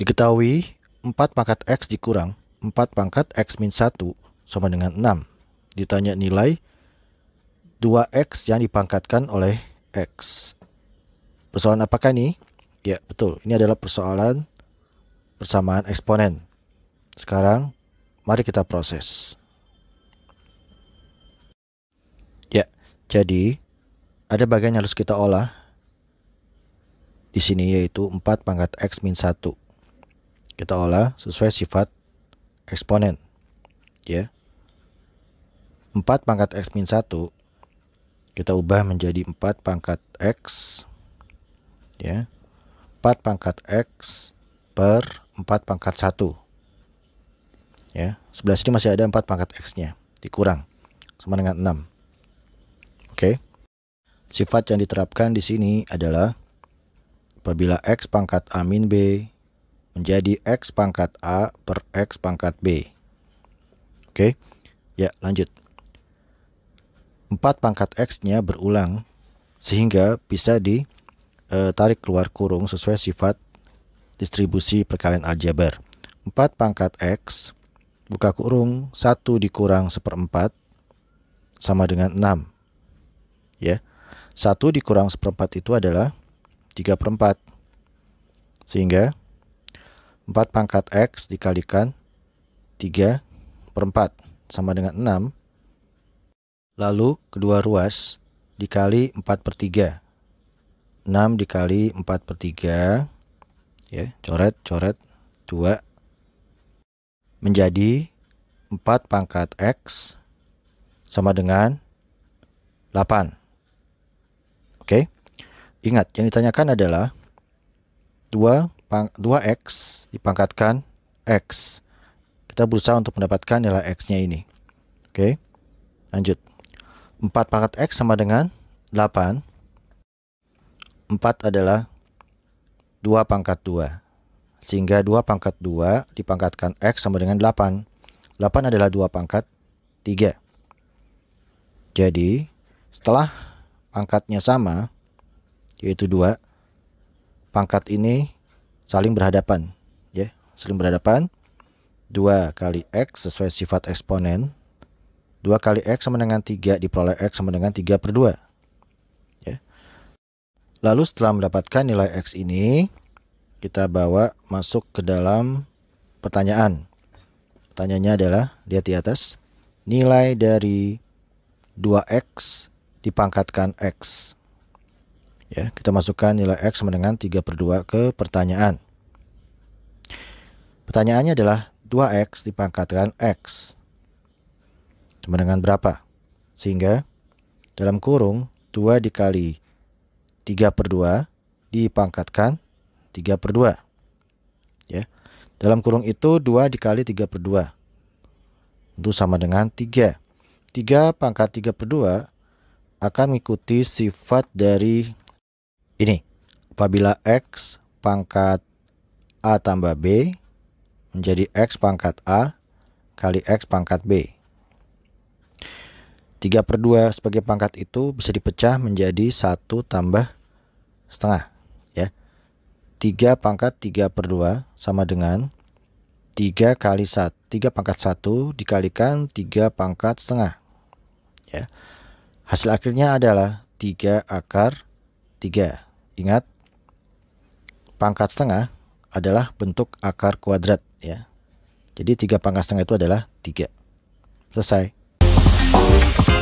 Diketahui 4 pangkat X dikurang 4 pangkat X min 1 sama dengan 6. Ditanya nilai 2X yang dipangkatkan oleh X. Persoalan apakah ini? Ya, betul. Ini adalah persoalan persamaan eksponen. Sekarang, mari kita proses. Jadi, ada bagian yang harus kita olah di sini yaitu 4 pangkat X min 1. Kita olah sesuai sifat eksponen. Ya. 4 pangkat X min 1 kita ubah menjadi 4 pangkat X. Ya. 4 pangkat X per 4 pangkat 1. Ya. Sebelah sini masih ada 4 pangkat X-nya. Dikurang. Sama dengan 6. Sifat yang diterapkan di sini adalah apabila X pangkat A min B menjadi X pangkat A per X pangkat B. Oke, ya lanjut. 4 pangkat X-nya berulang sehingga bisa ditarik eh, keluar kurung sesuai sifat distribusi perkalian aljabar. 4 pangkat X buka kurung 1 dikurang seperempat sama dengan 6. Ya, 1 dikurang 1 4 itu adalah 3 per 4. Sehingga 4 pangkat X dikalikan 3 per 4 sama dengan 6. Lalu kedua ruas dikali 4 per 3. 6 dikali 4 per 3. Ya, coret, coret, 2. Menjadi 4 pangkat X sama dengan 8. Oke. Okay? Ingat, yang ditanyakan adalah 2 2x dipangkatkan x. Kita berusaha untuk mendapatkan nilai x-nya ini. Oke. Okay? Lanjut. 4 pangkat x sama dengan 8. 4 adalah 2 pangkat 2. Sehingga 2 pangkat 2 dipangkatkan X sama dengan 8. 8 adalah 2 pangkat 3. Jadi, setelah pangkatnya sama, yaitu dua, pangkat ini saling berhadapan, ya, saling berhadapan. Dua kali X sesuai sifat eksponen. Dua kali X sama dengan tiga diperoleh X sama dengan tiga per dua. Ya. Lalu setelah mendapatkan nilai X ini, kita bawa masuk ke dalam pertanyaan. Pertanyaannya adalah, lihat di atas, nilai dari 2X dipangkatkan X. Ya, kita masukkan nilai X sama dengan 3 per 2 ke pertanyaan. Pertanyaannya adalah 2X dipangkatkan X. Sama dengan berapa? Sehingga dalam kurung 2 dikali 3 per 2 dipangkatkan 3 per 2. Ya. Dalam kurung itu 2 dikali 3 per 2. Itu sama dengan 3. 3 pangkat 3 per 2 akan mengikuti sifat dari ini. Apabila X pangkat A tambah B menjadi X pangkat A kali X pangkat B. 3 per 2 sebagai pangkat itu bisa dipecah menjadi 1 tambah setengah. ya 3 pangkat 3 per 2 sama dengan 3 kali 1, 3 pangkat 1 dikalikan 3 pangkat setengah. Ya. Hasil akhirnya adalah 3 akar 3. Ingat, pangkat setengah adalah bentuk akar kuadrat ya. Jadi 3 pangkat setengah itu adalah 3. Selesai.